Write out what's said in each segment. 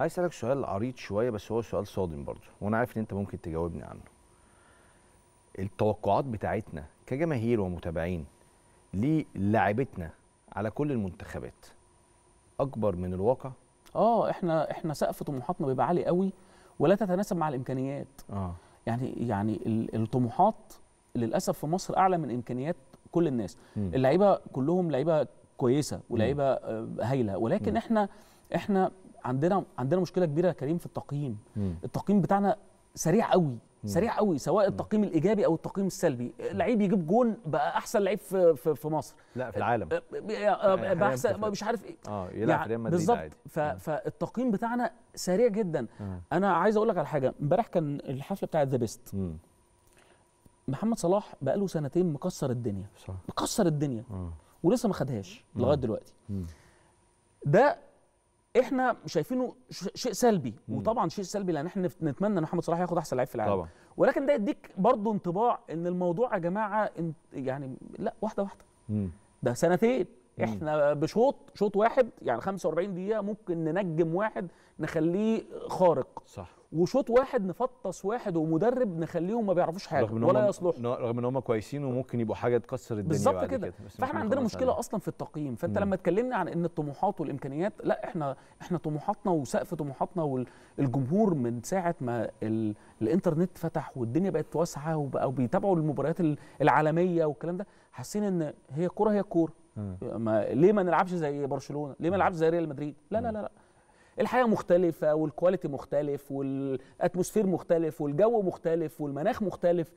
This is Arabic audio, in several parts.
عايز اسالك سؤال عريض شويه بس هو سؤال صادم برضه وانا عارف ان انت ممكن تجاوبني عنه التوقعات بتاعتنا كجماهير ومتابعين للاعبتنا على كل المنتخبات اكبر من الواقع اه احنا احنا سقف طموحاتنا بيبقى عالي قوي ولا تتناسب مع الامكانيات اه يعني يعني الطموحات للاسف في مصر اعلى من امكانيات كل الناس اللعيبه كلهم لعيبه كويسه ولعيبه آه، هايله ولكن م. احنا احنا عندنا عندنا مشكله كبيره يا كريم في التقييم مم. التقييم بتاعنا سريع قوي سريع قوي سواء التقييم الايجابي او التقييم السلبي لعيب يجيب جون بقى احسن لعيب في, في, في مصر لا في العالم أه، بقى أه، يعني احسن مش عارف ايه اه يلعب يعني ريال مدريد بالظبط فالتقييم بتاعنا سريع جدا مم. انا عايز اقول لك على حاجه امبارح كان الحفله بتاعه ذا بيست محمد صلاح بقاله سنتين مكسر الدنيا صح. مكسر الدنيا مم. ولسه ما خدهاش لغايه دلوقتي مم. ده احنا شايفينه شيء سلبي مم. وطبعا شيء سلبي لان احنا نتمنى ان محمد صلاح ياخد احسن لعيب في العالم طبعا. ولكن ده يديك برضه انطباع ان الموضوع يا جماعه يعني لا واحده واحده مم. ده سنتين احنا بشوط شوط واحد يعني 45 دقيقه ممكن ننجم واحد نخليه خارق صح وشوط واحد نفطس واحد ومدرب نخليهم ما بيعرفوش حاجه رغم ولا يصلحوا رغم ان هم كويسين وممكن يبقوا حاجه تكسر الدنيا بالظبط كده, كده. فاحنا عندنا مشكله أنا. اصلا في التقييم فانت مم. لما تكلمنا عن ان الطموحات والامكانيات لا احنا احنا طموحاتنا وسقف طموحاتنا والجمهور من ساعه ما الانترنت فتح والدنيا بقت واسعه وبقوا بيتابعوا المباريات العالميه والكلام ده حاسين ان هي كوره هي كوره ما ليه ما نلعبش زي برشلونه ليه ما نلعبش زي ريال مدريد لا لا لا, لا. الحياه مختلفه والكواليتي مختلف والاتموسفير مختلف والجو مختلف والمناخ مختلف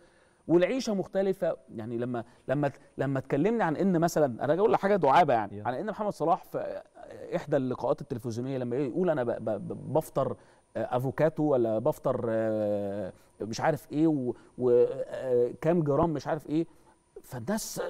والعيشه مختلفه يعني لما لما لما تكلمني عن ان مثلا انا اقول حاجه دعابه يعني عن على ان محمد صلاح في احدى اللقاءات التلفزيونيه لما يقول انا بفطر افوكاتو ولا بفطر آه، مش عارف ايه وكام آه، جرام مش عارف ايه فالناس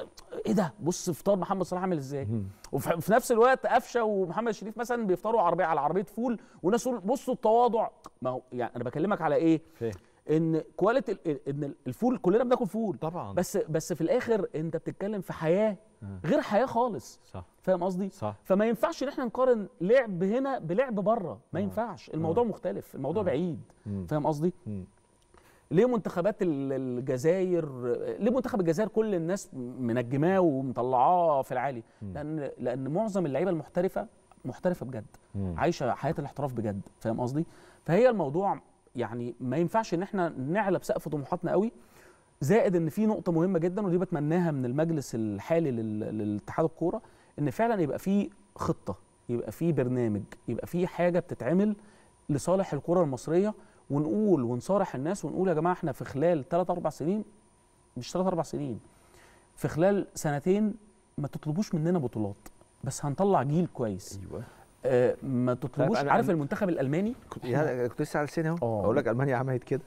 ايه ده بص افطار محمد صلاح عامل ازاي وفي نفس الوقت قفشه ومحمد شريف مثلا بيفطروا عربيه على عربيه فول وناس بصوا التواضع ما هو يعني انا بكلمك على ايه فيه. ان كواليتي ان الفول كلنا بناكل فول طبعا بس بس في الاخر انت بتتكلم في حياه غير حياه خالص صح فاهم قصدي؟ فما ينفعش ان احنا نقارن لعب هنا بلعب بره ما ينفعش الموضوع مختلف الموضوع بعيد فاهم قصدي؟ ليه منتخبات الجزائر ليه منتخب الجزائر كل الناس منجماه ومطلعاه في العالي لان لان معظم اللعيبه المحترفه محترفه بجد مم. عايشه حياه الاحتراف بجد فاهم قصدي فهي الموضوع يعني ما ينفعش ان احنا نعلى بسقف طموحاتنا قوي زائد ان في نقطه مهمه جدا ودي بتمناها من المجلس الحالي للاتحاد الكوره ان فعلا يبقى في خطه يبقى في برنامج يبقى في حاجه بتتعمل لصالح الكره المصريه ونقول ونصارح الناس ونقول يا جماعه احنا في خلال ثلاث اربع سنين مش ثلاث اربع سنين في خلال سنتين ما تطلبوش مننا بطولات بس هنطلع جيل كويس ايوه آه ما تطلبوش طيب، عارف عارف المنتخب الالماني كنت لسه على لساني اهو آه. اقول لك المانيا عملت كده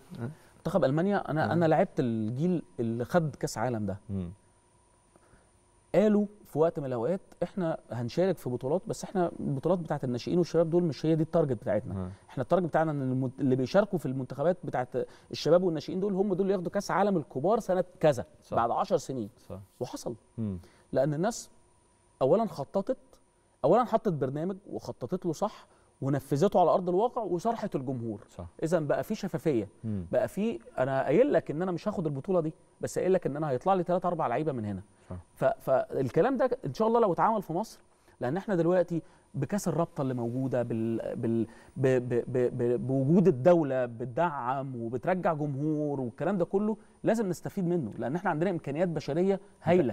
منتخب المانيا انا مم. آه. انا لعبت الجيل اللي خد كاس عالم ده مم. قالوا في وقت من الاوقات احنا هنشارك في بطولات بس احنا البطولات بتاعت الناشئين والشباب دول مش هي دي التارجت بتاعتنا احنا التارجت بتاعنا ان اللي بيشاركوا في المنتخبات بتاعت الشباب والناشئين دول هم دول اللي ياخدوا كاس عالم الكبار سنه كذا صح. بعد 10 سنين صح. وحصل مم. لان الناس اولا خططت اولا حطت برنامج وخططت له صح ونفذته على ارض الواقع وصرحت الجمهور صح. اذا بقى في شفافيه مم. بقى في انا قايل لك ان انا مش هاخد البطوله دي بس قايل لك ان انا هيطلع لي 3 4 لعيبه من هنا ف... فالكلام ده ان شاء الله لو اتعمل في مصر لان احنا دلوقتي بكاس الرابطه اللي موجوده بال... بال... ب... ب... ب... ب... بوجود الدوله بتدعم وبترجع جمهور والكلام ده كله لازم نستفيد منه لان احنا عندنا امكانيات بشريه هايله